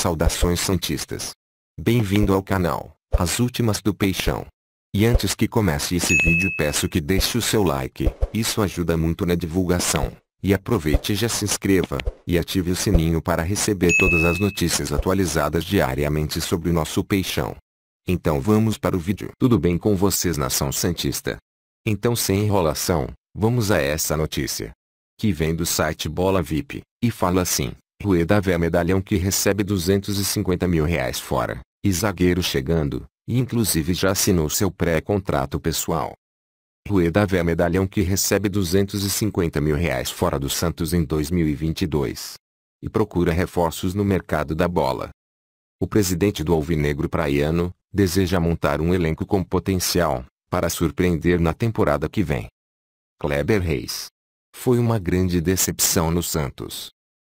Saudações Santistas. Bem-vindo ao canal, As Últimas do Peixão. E antes que comece esse vídeo peço que deixe o seu like, isso ajuda muito na divulgação. E aproveite e já se inscreva, e ative o sininho para receber todas as notícias atualizadas diariamente sobre o nosso peixão. Então vamos para o vídeo. Tudo bem com vocês nação santista? Então sem enrolação, vamos a essa notícia. Que vem do site Bola VIP, e fala assim. Rueda é medalhão que recebe 250 mil reais fora, e zagueiro chegando, e inclusive já assinou seu pré-contrato pessoal. Rueda é medalhão que recebe 250 mil reais fora do Santos em 2022. E procura reforços no mercado da bola. O presidente do Alvinegro Praiano, deseja montar um elenco com potencial, para surpreender na temporada que vem. Kleber Reis. Foi uma grande decepção no Santos.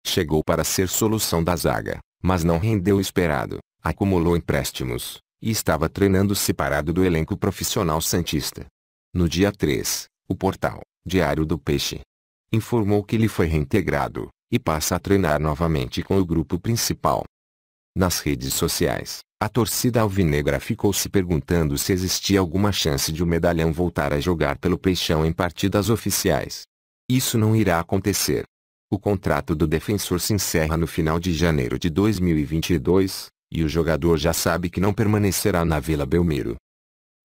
Chegou para ser solução da zaga, mas não rendeu o esperado, acumulou empréstimos, e estava treinando separado do elenco profissional Santista. No dia 3, o portal, Diário do Peixe, informou que ele foi reintegrado, e passa a treinar novamente com o grupo principal. Nas redes sociais, a torcida alvinegra ficou se perguntando se existia alguma chance de o medalhão voltar a jogar pelo Peixão em partidas oficiais. Isso não irá acontecer, o contrato do defensor se encerra no final de janeiro de 2022, e o jogador já sabe que não permanecerá na Vila Belmiro.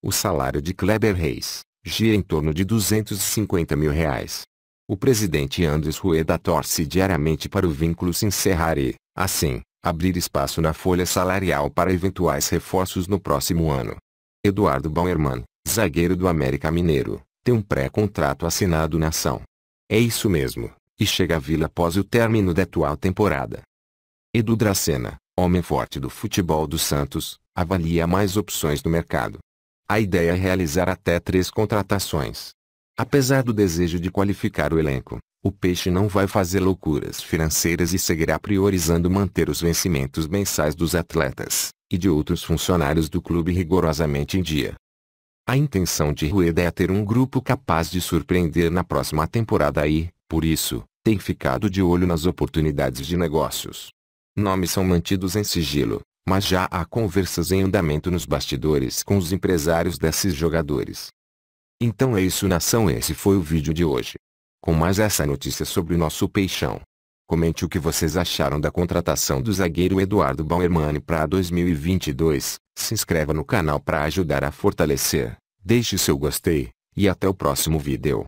O salário de Kleber Reis gira em torno de 250 mil reais. O presidente Andres Rueda torce diariamente para o vínculo se encerrar e, assim, abrir espaço na folha salarial para eventuais reforços no próximo ano. Eduardo Bauerman, zagueiro do América Mineiro, tem um pré-contrato assinado na ação. É isso mesmo e chega à vila após o término da atual temporada. Edu Dracena, homem forte do futebol do Santos, avalia mais opções no mercado. A ideia é realizar até três contratações. Apesar do desejo de qualificar o elenco, o peixe não vai fazer loucuras financeiras e seguirá priorizando manter os vencimentos mensais dos atletas e de outros funcionários do clube rigorosamente em dia. A intenção de Rueda é ter um grupo capaz de surpreender na próxima temporada e, por isso, tem ficado de olho nas oportunidades de negócios. Nomes são mantidos em sigilo, mas já há conversas em andamento nos bastidores com os empresários desses jogadores. Então é isso nação esse foi o vídeo de hoje. Com mais essa notícia sobre o nosso peixão. Comente o que vocês acharam da contratação do zagueiro Eduardo Bauermani para 2022, se inscreva no canal para ajudar a fortalecer, deixe seu gostei, e até o próximo vídeo.